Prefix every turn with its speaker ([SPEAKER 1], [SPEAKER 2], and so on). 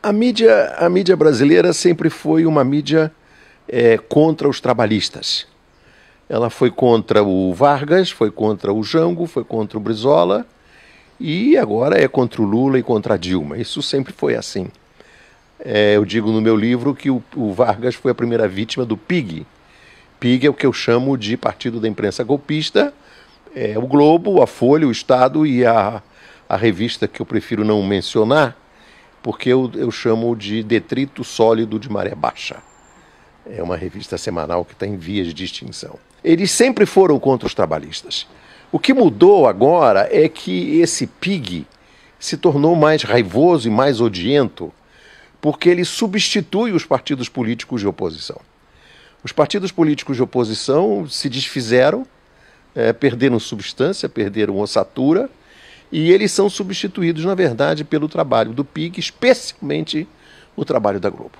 [SPEAKER 1] A mídia, a mídia brasileira sempre foi uma mídia é, contra os trabalhistas. Ela foi contra o Vargas, foi contra o Jango, foi contra o Brizola e agora é contra o Lula e contra a Dilma. Isso sempre foi assim. É, eu digo no meu livro que o, o, Vargas foi a primeira vítima do PIG. PIG é o que eu chamo de Partido da Imprensa Golpista, é, o Globo, a Folha, o Estado e a, a revista que eu prefiro não mencionar, porque eu, eu chamo de Detrito Sólido de Maré Baixa. É uma revista semanal que está em vias de extinção. Eles sempre foram contra os trabalhistas. O que mudou agora é que esse PIG se tornou mais raivoso e mais odiento, porque ele substitui os partidos políticos de oposição. Os partidos políticos de oposição se desfizeram, é, perderam substância, perderam ossatura e eles são substituídos, na verdade, pelo trabalho do PIG, especialmente o trabalho da Globo.